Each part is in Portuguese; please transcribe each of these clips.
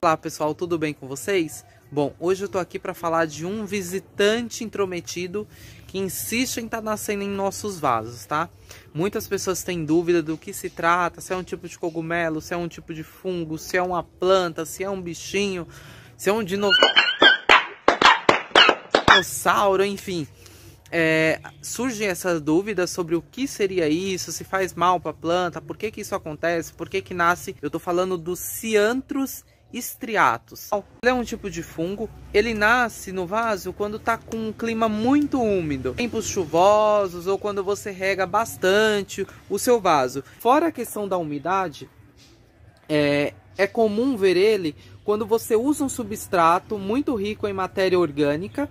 Olá pessoal, tudo bem com vocês? Bom, hoje eu tô aqui para falar de um visitante intrometido que insiste em estar tá nascendo em nossos vasos, tá? Muitas pessoas têm dúvida do que se trata, se é um tipo de cogumelo, se é um tipo de fungo, se é uma planta, se é um bichinho, se é um dinossauro, enfim é, essas dúvidas sobre o que seria isso, se faz mal para a planta, por que, que isso acontece, por que, que nasce. Eu estou falando dos ciantros estriatos. Ele é um tipo de fungo, ele nasce no vaso quando está com um clima muito úmido, tempos chuvosos ou quando você rega bastante o seu vaso. Fora a questão da umidade, é, é comum ver ele quando você usa um substrato muito rico em matéria orgânica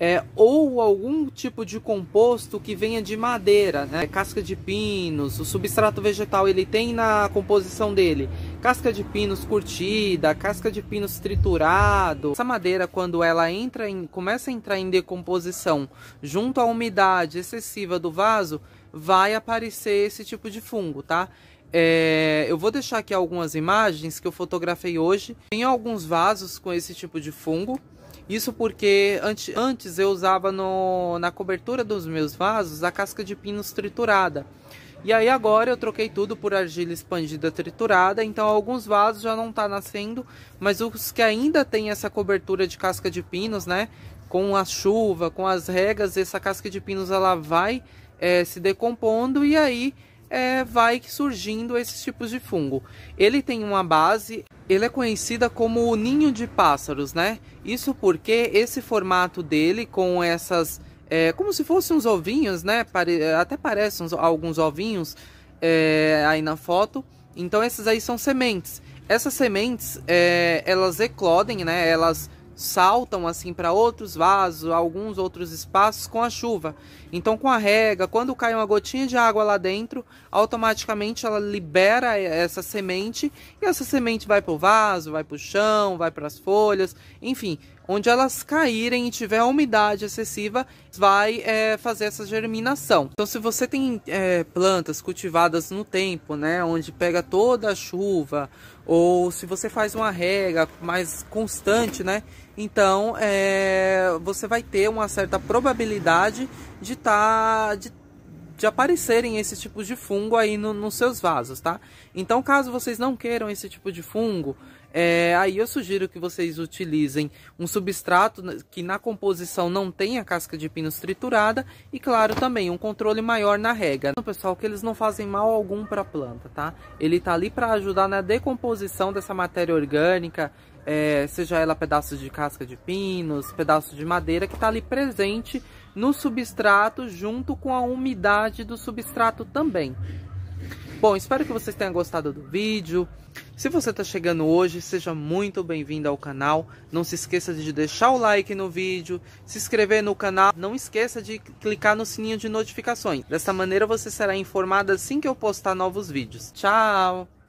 é, ou algum tipo de composto que venha de madeira, né? casca de pinos, o substrato vegetal ele tem na composição dele casca de pinos curtida, casca de pinos triturado. Essa madeira, quando ela entra em, começa a entrar em decomposição junto à umidade excessiva do vaso, vai aparecer esse tipo de fungo, tá? É, eu vou deixar aqui algumas imagens que eu fotografei hoje. Tem alguns vasos com esse tipo de fungo. Isso porque antes, antes eu usava no, na cobertura dos meus vasos a casca de pinos triturada. E aí agora eu troquei tudo por argila expandida triturada, então alguns vasos já não tá nascendo, mas os que ainda tem essa cobertura de casca de pinos, né? Com a chuva, com as regas, essa casca de pinos ela vai é, se decompondo e aí é, vai surgindo esses tipos de fungo. Ele tem uma base, ele é conhecida como o ninho de pássaros, né? Isso porque esse formato dele com essas, é, como se fossem uns ovinhos, né? Até parecem alguns ovinhos é, aí na foto. Então essas aí são sementes. Essas sementes, é, elas eclodem, né? Elas saltam assim para outros vasos, alguns outros espaços com a chuva. Então, com a rega, quando cai uma gotinha de água lá dentro, automaticamente ela libera essa semente e essa semente vai para o vaso, vai para o chão, vai para as folhas, enfim, onde elas caírem e tiver umidade excessiva, vai é, fazer essa germinação. Então, se você tem é, plantas cultivadas no tempo, né, onde pega toda a chuva, ou se você faz uma rega mais constante, né, então, é, você vai ter uma certa probabilidade de estar tá, de de aparecerem esses tipos de fungo aí no, nos seus vasos, tá? Então, caso vocês não queiram esse tipo de fungo, é, aí eu sugiro que vocês utilizem um substrato que na composição não tenha casca de pinos triturada e, claro, também um controle maior na rega. Então, pessoal, que eles não fazem mal algum para a planta, tá? Ele tá ali para ajudar na decomposição dessa matéria orgânica, é, seja ela pedaços de casca de pinos, pedaços de madeira que tá ali presente no substrato junto com a umidade do substrato também. Bom, espero que vocês tenham gostado do vídeo. Se você está chegando hoje, seja muito bem-vindo ao canal. Não se esqueça de deixar o like no vídeo, se inscrever no canal. Não esqueça de clicar no sininho de notificações. Dessa maneira você será informado assim que eu postar novos vídeos. Tchau!